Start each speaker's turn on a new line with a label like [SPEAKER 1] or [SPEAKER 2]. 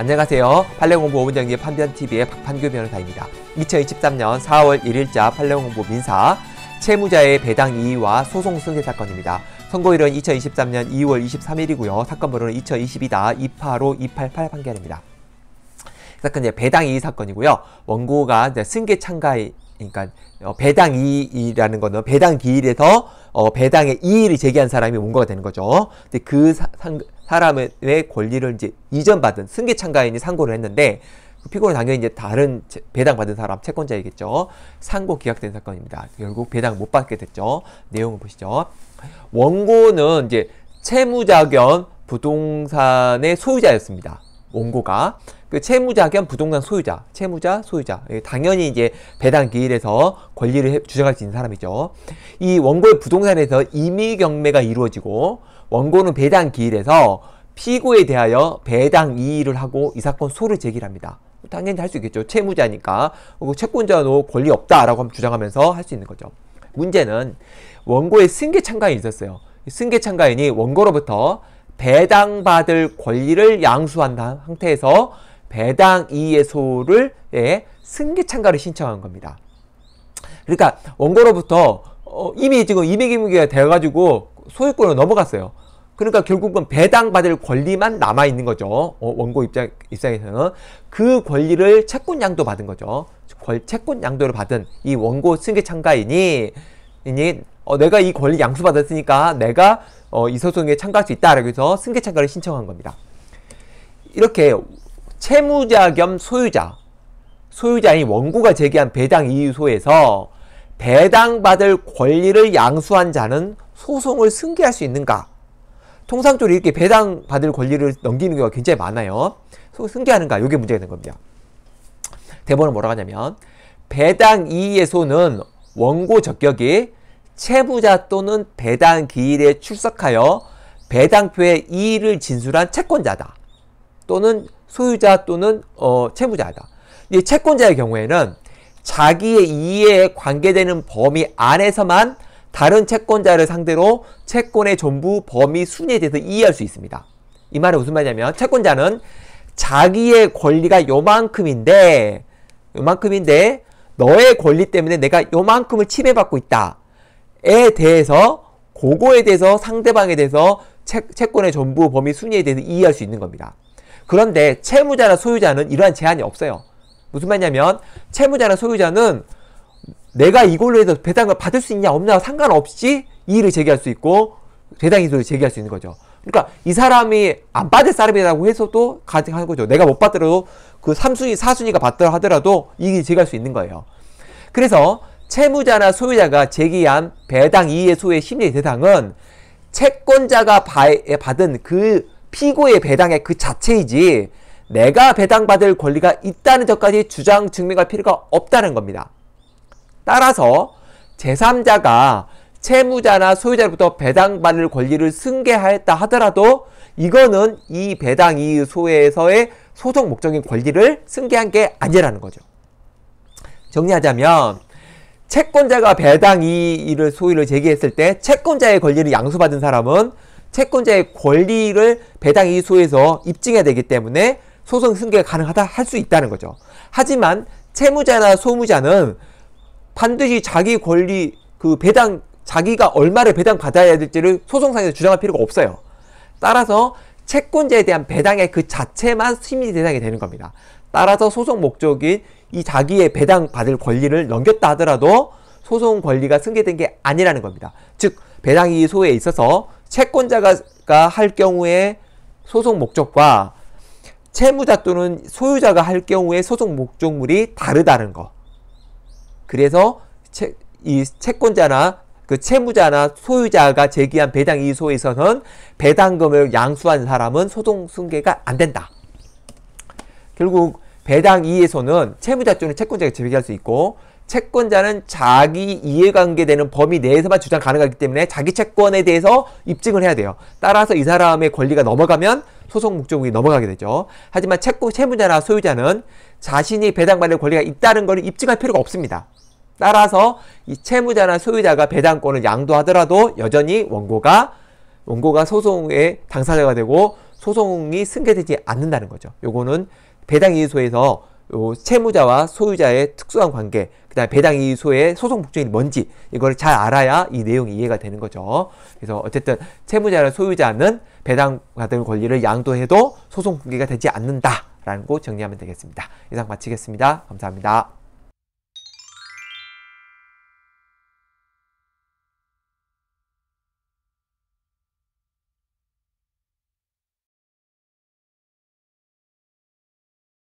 [SPEAKER 1] 안녕하세요. 판례공부 5분정리 판변TV의 박판규 변호사입니다. 2023년 4월 1일자 판례공부 민사 채무자의 배당 이의와 소송 승계 사건입니다. 선고일은 2023년 2월 23일이고요. 사건 번호는 2022다 285 288 판결입니다. 사건 이제 배당 이의 사건이고요. 원고가 이제 승계 참가 그러니까 어, 배당 이익이라는 거는 배당 기일에서 어, 배당의 이익을 제기한 사람이 원고가 되는 거죠. 근데 그 사, 사람의 권리를 이제 이전받은 승계 참가인이 상고를 했는데 그 피고는 당연히 이제 다른 배당 받은 사람 채권자이겠죠. 상고 기각된 사건입니다. 결국 배당 못 받게 됐죠. 내용을 보시죠. 원고는 이제 채무자 겸 부동산의 소유자였습니다. 원고가 그 채무자 겸 부동산 소유자, 채무자, 소유자. 예, 당연히 이제 배당 기일에서 권리를 주장할 수 있는 사람이죠. 이 원고의 부동산에서 임의 경매가 이루어지고 원고는 배당 기일에서 피고에 대하여 배당 이의를 하고 이 사건 소를 제기합니다. 당연히 할 수 있겠죠. 채무자니까 그리고 채권자도 권리 없다라고 주장하면서 할 수 있는 거죠. 문제는 원고의 승계 참가인이 있었어요. 승계 참가인이 원고로부터 배당받을 권리를 양수한 상태에서 배당 이의소를 예, 승계 참가를 신청한 겁니다. 그러니까 원고로부터 어, 이미 지금 이매기무기가 되어가지고 소유권으로 넘어갔어요. 그러니까 결국은 배당받을 권리만 남아있는 거죠. 어, 원고 입장, 입장에서는. 그 권리를 채권 양도 받은 거죠. 권, 채권 양도를 받은 이 원고 승계 참가인이 이니 어, 내가 이 권리 양수 받았으니까 내가 어, 이 소송에 참가할 수 있다라고 해서 승계 참가를 신청한 겁니다. 이렇게 채무자 겸 소유자, 소유자인 원고가 제기한 배당 이유소에서 배당받을 권리를 양수한 자는 소송을 승계할 수 있는가? 통상적으로 이렇게 배당받을 권리를 넘기는 경우가 굉장히 많아요. 소송을 승계하는가? 이게 문제가 된 겁니다. 대본은 뭐라고 하냐면 배당 이의소는 원고 적격이 채무자 또는 배당 기일에 출석하여 배당표의 이의를 진술한 채권자다. 또는 소유자 또는 어, 채무자다. 이 채권자의 경우에는 자기의 이해에 관계되는 범위 안에서만 다른 채권자를 상대로 채권의 전부 범위 순위에 대해서 이해할 수 있습니다. 이 말은 무슨 말이냐면 채권자는 자기의 권리가 요만큼인데 요만큼인데 너의 권리 때문에 내가 요만큼을 침해받고 있다에 대해서 그거에 대해서 상대방에 대해서 채, 채권의 전부 범위 순위에 대해서 이해할 수 있는 겁니다. 그런데 채무자나 소유자는 이러한 제한이 없어요. 무슨 말이냐면 채무자나 소유자는 내가 이걸로 해서 배당을 받을 수 있냐 없냐 상관없이 이의를 제기할 수 있고 배당 이의를 제기할 수 있는 거죠. 그러니까 이 사람이 안 받을 사람이라고 해서도 가능한 거죠. 내가 못 받더라도 그 3순위, 4순위가 받더라 하더라도 이의 제기할 수 있는 거예요. 그래서 채무자나 소유자가 제기한 배당 이의 소의 심리 대상은 채권자가 받은 그 피고의 배당액 그 자체이지 내가 배당받을 권리가 있다는 점까지 주장 증명할 필요가 없다는 겁니다. 따라서 제3자가 채무자나 소유자로부터 배당받을 권리를 승계하였다 하더라도 이거는 이 배당 이 소에서의 소송 목적인 권리를 승계한 게 아니라는 거죠. 정리하자면 채권자가 배당 이의를 소유를 제기했을 때 채권자의 권리를 양수받은 사람은 채권자의 권리를 배당 이소에서 입증해야 되기 때문에 소송 승계가 가능하다 할 수 있다는 거죠. 하지만 채무자나 소무자는 반드시 자기 권리 그 배당 자기가 얼마를 배당 받아야 될지를 소송상에서 주장할 필요가 없어요. 따라서 채권자에 대한 배당의 그 자체만 심의 대상이 되는 겁니다. 따라서 소송 목적인 이 자기의 배당 받을 권리를 넘겼다 하더라도 소송 권리가 승계된 게 아니라는 겁니다. 즉 배당 이소에 있어서 채권자가 할 경우에 소송 목적과 채무자 또는 소유자가 할 경우에 소송 목적물이 다르다는 거. 그래서 채, 이 채권자나 그 채무자나 소유자가 제기한 배당 이소에 서는 배당금을 양수한 사람은 소송 승계가 안 된다. 결국 배당 이에서는 채무자 또는 채권자가 제기할 수 있고 채권자는 자기 이해관계되는 범위 내에서만 주장 가능하기 때문에 자기 채권에 대해서 입증을 해야 돼요. 따라서 이 사람의 권리가 넘어가면 소송 목적이 넘어가게 되죠. 하지만 채권 채무자나 소유자는 자신이 배당받을 권리가 있다는 것을 입증할 필요가 없습니다. 따라서 이 채무자나 소유자가 배당권을 양도하더라도 여전히 원고가 원고가 소송의 당사자가 되고 소송이 승계되지 않는다는 거죠. 요거는 배당 이의소에서 채무자와 소유자의 특수한 관계, 그 다음에 배당 이소의 소송 목적이 뭔지 이걸 잘 알아야 이 내용이 이해가 되는 거죠. 그래서 어쨌든 채무자나 소유자는 배당 받은 권리를 양도해도 소송 관계가 되지 않는다라는 거 정리하면 되겠습니다. 이상 마치겠습니다. 감사합니다.